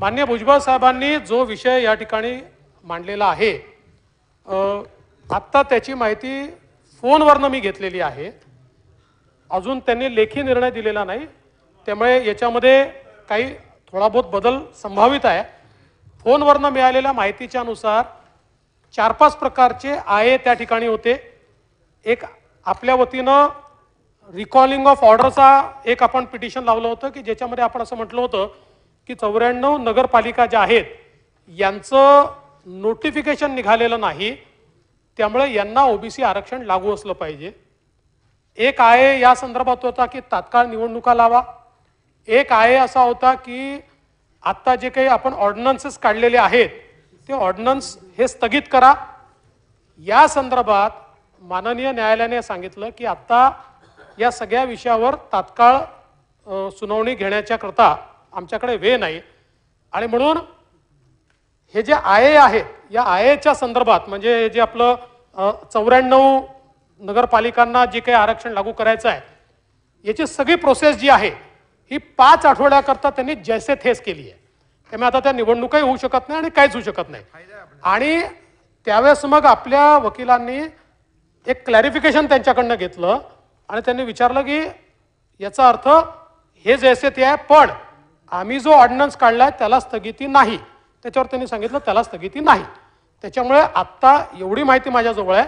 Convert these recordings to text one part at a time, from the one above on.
मान्य भुजबळ साहेबांनी जो विषय या ठिकाणी मांडलेला आहे आत्ता त्याची माहिती फोनवरनं मी घेतलेली आहे अजून त्यांनी लेखी निर्णय दिलेला नाही त्यामुळे याच्यामध्ये काही थोडा बहुत बदल संभावित आहे फोनवरनं मिळालेल्या माहितीच्या चार पाच प्रकारचे आय त्या ठिकाणी होते एक आपल्या वतीनं रिकॉलिंग ऑफ ऑर्डरचा एक आपण पिटिशन लावलं होतं की ज्याच्यामध्ये आपण असं म्हटलं होतं की चौऱ्याण्णव नगरपालिका ज्या आहेत यांचं नोटिफिकेशन निघालेलं नाही त्यामुळे यांना ओबीसी आरक्षण लागू असलं पाहिजे एक आहे या संदर्भात होता की तात्काळ निवडणुका लावा एक आहे असा होता की आत्ता जे काही आपण ऑर्डनन्सेस काढलेले आहेत ते ऑर्डनन्स हे स्थगित करा या संदर्भात माननीय न्यायालयाने सांगितलं की आत्ता या सगळ्या विषयावर तात्काळ सुनावणी घेण्याच्याकरता आमच्याकडे वे नाही आणि म्हणून हे जे आय ए आहे या आय एच्या संदर्भात म्हणजे हे जे आपलं चौऱ्याण्णव नगरपालिकांना जे काही आरक्षण लागू करायचं आहे याची सगळी प्रोसेस जी आहे ही पाच आठवड्याकरता त्यांनी जैसे थेस केली आहे त्यामुळे आता त्या निवडणुकाही होऊ शकत नाही आणि काहीच होऊ शकत नाही आणि त्यावेळेस मग आपल्या वकिलांनी एक क्लॅरिफिकेशन त्यांच्याकडनं घेतलं आणि त्यांनी विचारलं की याचा अर्थ हे जैसे ते आहे पण आम्ही जो ऑर्डिनन्स काढला आहे त्याला स्थगिती नाही त्याच्यावर त्यांनी सांगितलं त्याला स्थगिती नाही त्याच्यामुळे आत्ता एवढी माहिती माझ्याजवळ आहे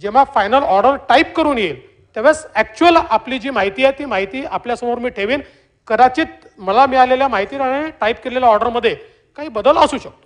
जेव्हा फायनल ऑर्डर टाईप करून येईल त्यावेळेस ॲक्च्युअल आपली जी माहिती आहे ती माहिती आपल्यासमोर मी ठेवीन कदाचित मला मिळालेल्या माहिती आणि टाईप केलेल्या ऑर्डरमध्ये काही बदल असू शकतो